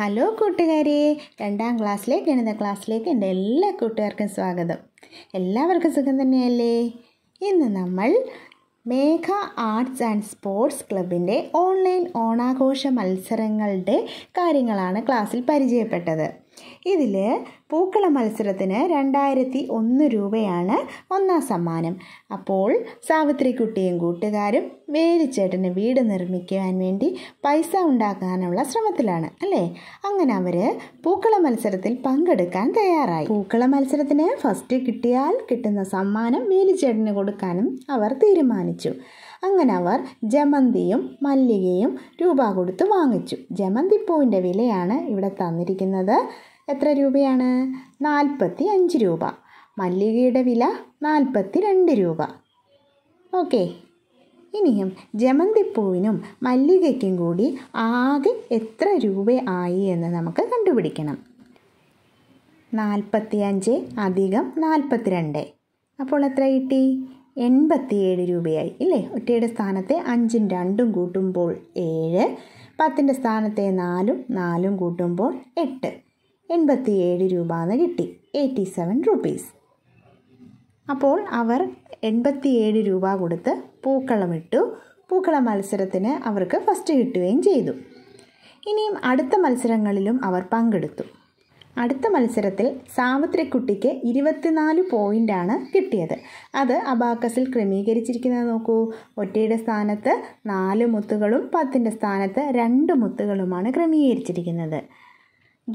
hello കൂട്ടുകാരെ രണ്ടാം ക്ലാസ്സിലെ ഗണിത ക്ലാസ്സിലേക്ക് എൻ്റെ എല്ലാ കൂട്ടുകാർക്കും സ്വാഗതം എല്ലാവർക്കും സുഖം തന്നെയല്ലേ ഇന്ന് നമ്മൾ മേഘ ആർട്സ് ആൻഡ് സ്പോർട്സ് ക്ലബിൻ്റെ ഓൺലൈൻ ഓണാഘോഷ മത്സരങ്ങളുടെ കാര്യങ്ങളാണ് ക്ലാസ്സിൽ പരിചയപ്പെട്ടത് ഇതിൽ പൂക്കള മത്സരത്തിന് രണ്ടായിരത്തി ഒന്ന് രൂപയാണ് ഒന്നാം സമ്മാനം അപ്പോൾ സാവിത്രിക്കുട്ടിയും കൂട്ടുകാരും വേലിച്ചേട്ടന് വീട് നിർമ്മിക്കുവാൻ വേണ്ടി പൈസ ഉണ്ടാക്കാനുള്ള ശ്രമത്തിലാണ് അല്ലേ അങ്ങനെ അവർ പൂക്കള മത്സരത്തിൽ പങ്കെടുക്കാൻ തയ്യാറായി പൂക്കള മത്സരത്തിന് ഫസ്റ്റ് കിട്ടിയാൽ കിട്ടുന്ന സമ്മാനം വേലിച്ചേട്ടന് കൊടുക്കാനും അവർ തീരുമാനിച്ചു അങ്ങനെ അവർ ജമന്തിയും മല്ലികയും രൂപ കൊടുത്ത് വാങ്ങിച്ചു ജമന്തി പൂവിൻ്റെ വിലയാണ് ഇവിടെ തന്നിരിക്കുന്നത് എത്ര രൂപയാണ് നാൽപ്പത്തി അഞ്ച് രൂപ മല്ലികയുടെ വില നാൽപ്പത്തി രണ്ട് രൂപ ഓക്കെ ഇനിയും ജമന്തിപ്പൂവിനും മല്ലികയ്ക്കും കൂടി ആകെ എത്ര രൂപ ആയി എന്ന് നമുക്ക് കണ്ടുപിടിക്കണം അഞ്ച് അധികം നാൽപ്പത്തിരണ്ട് അപ്പോൾ എത്ര കിട്ടി എൺപത്തിയേഴ് രൂപയായി ഇല്ലേ ഒറ്റയുടെ സ്ഥാനത്തെ അഞ്ചും രണ്ടും കൂട്ടുമ്പോൾ ഏഴ് പത്തിൻ്റെ സ്ഥാനത്തെ നാലും നാലും കൂട്ടുമ്പോൾ എട്ട് എൺപത്തിയേഴ് രൂപ എന്ന് കിട്ടി എയ്റ്റി സെവൻ റുപ്പീസ് അപ്പോൾ അവർ എൺപത്തിയേഴ് രൂപ കൊടുത്ത് ഇട്ടു പൂക്കള മത്സരത്തിന് അവർക്ക് ഫസ്റ്റ് കിട്ടുകയും ചെയ്തു ഇനിയും അടുത്ത മത്സരങ്ങളിലും അവർ പങ്കെടുത്തു അടുത്ത മത്സരത്തിൽ സാവിത്രിക്കുട്ടിക്ക് ഇരുപത്തിനാല് പോയിൻ്റാണ് കിട്ടിയത് അത് അബാക്കസിൽ ക്രമീകരിച്ചിരിക്കുന്നത് നോക്കൂ ഒറ്റയുടെ സ്ഥാനത്ത് നാല് മുത്തുകളും പത്തിൻ്റെ സ്ഥാനത്ത് രണ്ട് മുത്തുകളുമാണ് ക്രമീകരിച്ചിരിക്കുന്നത്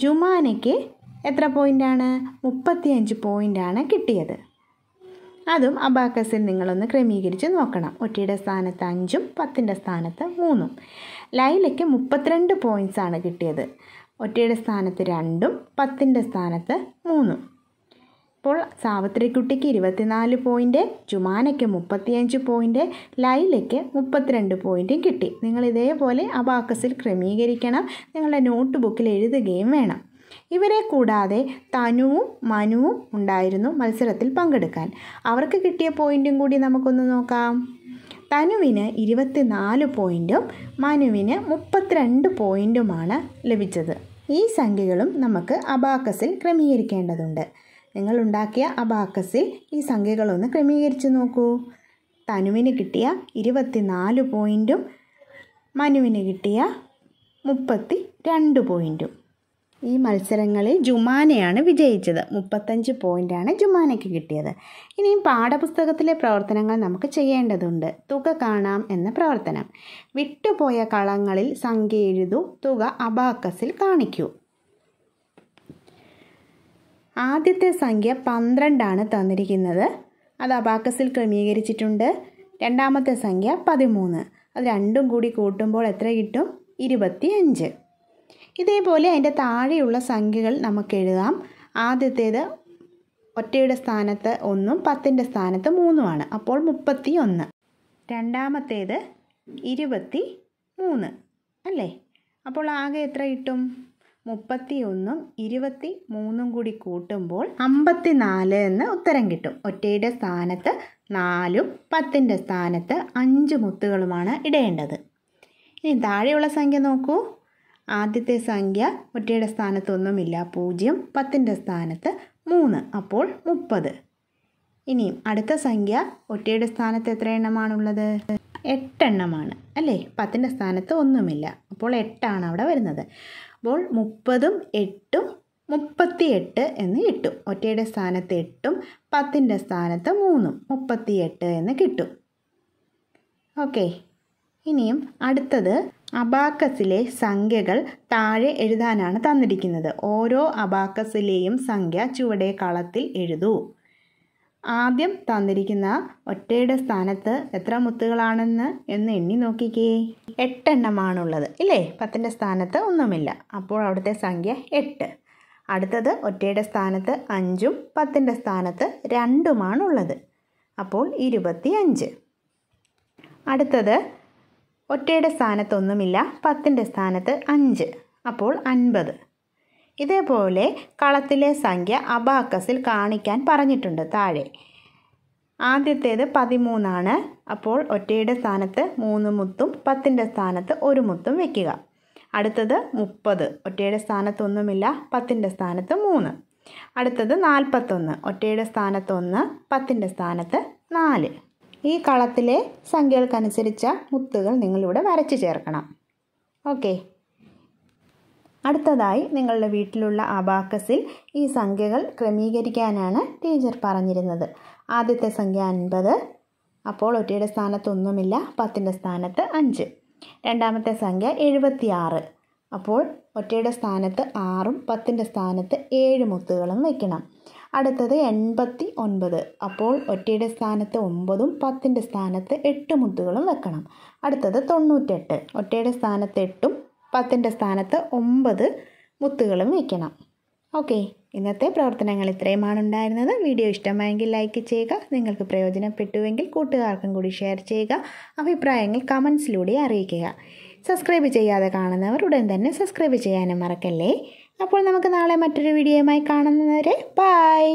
ജുമാനയ്ക്ക് എത്ര പോയിൻ്റാണ് മുപ്പത്തിയഞ്ച് പോയിൻ്റാണ് കിട്ടിയത് അതും അബാക്കസിൽ നിങ്ങളൊന്ന് ക്രമീകരിച്ച് നോക്കണം ഒറ്റയുടെ സ്ഥാനത്ത് അഞ്ചും പത്തിൻ്റെ സ്ഥാനത്ത് മൂന്നും ലൈലയ്ക്ക് മുപ്പത്തിരണ്ട് പോയിൻറ്റ്സാണ് കിട്ടിയത് ഒറ്റയുടെ സ്ഥാനത്ത് രണ്ടും പത്തിൻ്റെ സ്ഥാനത്ത് മൂന്നും അപ്പോൾ സാവിത്രിക്കുട്ടിക്ക് ഇരുപത്തിനാല് പോയിൻ്റ് ജുമാനയ്ക്ക് മുപ്പത്തിയഞ്ച് പോയിൻ്റ് ലൈലയ്ക്ക് മുപ്പത്തിരണ്ട് പോയിൻറ്റും കിട്ടി നിങ്ങൾ ഇതേപോലെ അബാക്കസിൽ ക്രമീകരിക്കണം നിങ്ങളുടെ നോട്ട് ബുക്കിൽ എഴുതുകയും വേണം ഇവരെ കൂടാതെ തനുവും മനുവും ഉണ്ടായിരുന്നു മത്സരത്തിൽ പങ്കെടുക്കാൻ അവർക്ക് കിട്ടിയ പോയിൻറ്റും കൂടി നമുക്കൊന്ന് നോക്കാം തനുവിന് ഇരുപത്തിനാല് പോയിൻറ്റും മനുവിന് മുപ്പത്തിരണ്ട് പോയിൻറ്റുമാണ് ലഭിച്ചത് ഈ സംഖ്യകളും നമുക്ക് അബാക്കസിൽ ക്രമീകരിക്കേണ്ടതുണ്ട് നിങ്ങൾ ഉണ്ടാക്കിയ ആ ബാക്കസിൽ ഈ സംഖ്യകളൊന്ന് ക്രമീകരിച്ച് നോക്കൂ തനുവിന് കിട്ടിയ നാല് പോയിൻറ്റും മനുവിന് കിട്ടിയ മുപ്പത്തി രണ്ട് പോയിൻറ്റും ഈ മത്സരങ്ങളിൽ ജുമാനയാണ് വിജയിച്ചത് മുപ്പത്തഞ്ച് പോയിൻ്റാണ് ജുമാനയ്ക്ക് കിട്ടിയത് ഇനിയും പാഠപുസ്തകത്തിലെ പ്രവർത്തനങ്ങൾ നമുക്ക് ചെയ്യേണ്ടതുണ്ട് തുക കാണാം എന്ന പ്രവർത്തനം വിട്ടുപോയ കളങ്ങളിൽ സംഖ്യ എഴുതൂ തുക അബാക്കസിൽ കാണിക്കൂ ആദ്യത്തെ സംഖ്യ പന്ത്രണ്ടാണ് തന്നിരിക്കുന്നത് അത് അബാക്കസിൽ ക്രമീകരിച്ചിട്ടുണ്ട് രണ്ടാമത്തെ സംഖ്യ പതിമൂന്ന് അത് രണ്ടും കൂടി കൂട്ടുമ്പോൾ എത്ര കിട്ടും ഇരുപത്തി അഞ്ച് ഇതേപോലെ അതിൻ്റെ താഴെയുള്ള സംഖ്യകൾ നമുക്ക് എഴുതാം ആദ്യത്തേത് ഒറ്റയുടെ സ്ഥാനത്ത് ഒന്നും പത്തിൻ്റെ സ്ഥാനത്ത് മൂന്നുമാണ് അപ്പോൾ മുപ്പത്തി ഒന്ന് രണ്ടാമത്തേത് ഇരുപത്തി മൂന്ന് അല്ലേ അപ്പോൾ ആകെ എത്ര കിട്ടും മുപ്പത്തിയൊന്നും ഇരുപത്തി മൂന്നും കൂടി കൂട്ടുമ്പോൾ അമ്പത്തിനാല് എന്ന് ഉത്തരം കിട്ടും ഒറ്റയുടെ സ്ഥാനത്ത് നാലും പത്തിൻ്റെ സ്ഥാനത്ത് അഞ്ച് മുത്തുകളുമാണ് ഇടേണ്ടത് ഇനി താഴെയുള്ള സംഖ്യ നോക്കൂ ആദ്യത്തെ സംഖ്യ ഒറ്റയുടെ സ്ഥാനത്ത് ഒന്നുമില്ല പൂജ്യം പത്തിൻ്റെ സ്ഥാനത്ത് മൂന്ന് അപ്പോൾ മുപ്പത് ഇനിയും അടുത്ത സംഖ്യ ഒറ്റയുടെ സ്ഥാനത്ത് എത്ര എണ്ണമാണുള്ളത് എട്ടെണ്ണമാണ് അല്ലേ പത്തിൻ്റെ സ്ഥാനത്ത് ഒന്നുമില്ല അപ്പോൾ എട്ടാണ് അവിടെ വരുന്നത് അപ്പോൾ മുപ്പതും എട്ടും മുപ്പത്തി എട്ട് എന്ന് കിട്ടും ഒറ്റയുടെ സ്ഥാനത്ത് എട്ടും പത്തിൻ്റെ സ്ഥാനത്ത് മൂന്നും മുപ്പത്തി എട്ട് എന്ന് കിട്ടും ഓക്കെ ഇനിയും അടുത്തത് അബാക്കസിലെ സംഖ്യകൾ താഴെ എഴുതാനാണ് തന്നിരിക്കുന്നത് ഓരോ അബാക്കസിലെയും സംഖ്യ ചുവടെ കളത്തിൽ എഴുതൂ ആദ്യം തന്നിരിക്കുന്ന ഒറ്റയുടെ സ്ഥാനത്ത് എത്ര മുത്തുകളാണെന്ന് എന്ന് എണ്ണി നോക്കിക്കേ എട്ടെണ്ണമാണുള്ളത് ഇല്ലേ പത്തിൻ്റെ സ്ഥാനത്ത് ഒന്നുമില്ല അപ്പോൾ അവിടുത്തെ സംഖ്യ എട്ട് അടുത്തത് ഒറ്റയുടെ സ്ഥാനത്ത് അഞ്ചും പത്തിൻ്റെ സ്ഥാനത്ത് രണ്ടുമാണുള്ളത് അപ്പോൾ ഇരുപത്തി അഞ്ച് അടുത്തത് ഒറ്റയുടെ സ്ഥാനത്തൊന്നുമില്ല പത്തിൻ്റെ സ്ഥാനത്ത് അഞ്ച് അപ്പോൾ അൻപത് ഇതേപോലെ കളത്തിലെ സംഖ്യ അബാക്കസിൽ കാണിക്കാൻ പറഞ്ഞിട്ടുണ്ട് താഴെ ആദ്യത്തേത് പതിമൂന്നാണ് അപ്പോൾ ഒറ്റയുടെ സ്ഥാനത്ത് മൂന്ന് മുത്തും പത്തിൻ്റെ സ്ഥാനത്ത് ഒരു മുത്തും വയ്ക്കുക അടുത്തത് മുപ്പത് ഒറ്റയുടെ സ്ഥാനത്തൊന്നുമില്ല പത്തിൻ്റെ സ്ഥാനത്ത് മൂന്ന് അടുത്തത് നാൽപ്പത്തൊന്ന് ഒറ്റയുടെ സ്ഥാനത്ത് ഒന്ന് പത്തിൻ്റെ സ്ഥാനത്ത് നാല് ഈ കളത്തിലെ സംഖ്യകൾക്കനുസരിച്ച മുത്തുകൾ നിങ്ങളിവിടെ വരച്ചു ചേർക്കണം ഓക്കേ അടുത്തതായി നിങ്ങളുടെ വീട്ടിലുള്ള അബാക്കസിൽ ഈ സംഖ്യകൾ ക്രമീകരിക്കാനാണ് ടീച്ചർ പറഞ്ഞിരുന്നത് ആദ്യത്തെ സംഖ്യ അൻപത് അപ്പോൾ ഒറ്റയുടെ സ്ഥാനത്ത് ഒന്നുമില്ല പത്തിൻ്റെ സ്ഥാനത്ത് അഞ്ച് രണ്ടാമത്തെ സംഖ്യ ആറ് അപ്പോൾ ഒറ്റയുടെ സ്ഥാനത്ത് ആറും പത്തിൻ്റെ സ്ഥാനത്ത് ഏഴ് മുത്തുകളും വയ്ക്കണം അടുത്തത് എൺപത്തി ഒൻപത് അപ്പോൾ ഒറ്റയുടെ സ്ഥാനത്ത് ഒമ്പതും പത്തിൻ്റെ സ്ഥാനത്ത് എട്ട് മുത്തുകളും വെക്കണം അടുത്തത് തൊണ്ണൂറ്റെട്ട് ഒറ്റയുടെ സ്ഥാനത്ത് എട്ടും പത്തിൻ്റെ സ്ഥാനത്ത് ഒമ്പത് മുത്തുകളും വയ്ക്കണം ഓക്കെ ഇന്നത്തെ പ്രവർത്തനങ്ങൾ ഇത്രയുമാണ് ഉണ്ടായിരുന്നത് വീഡിയോ ഇഷ്ടമായെങ്കിൽ ലൈക്ക് ചെയ്യുക നിങ്ങൾക്ക് പ്രയോജനപ്പെട്ടുവെങ്കിൽ കൂട്ടുകാർക്കും കൂടി ഷെയർ ചെയ്യുക അഭിപ്രായങ്ങൾ കമൻസിലൂടെ അറിയിക്കുക സബ്സ്ക്രൈബ് ചെയ്യാതെ കാണുന്നവർ ഉടൻ തന്നെ സബ്സ്ക്രൈബ് ചെയ്യാനും മറക്കല്ലേ അപ്പോൾ നമുക്ക് നാളെ മറ്റൊരു വീഡിയോയുമായി കാണുന്നവരെ ബൈ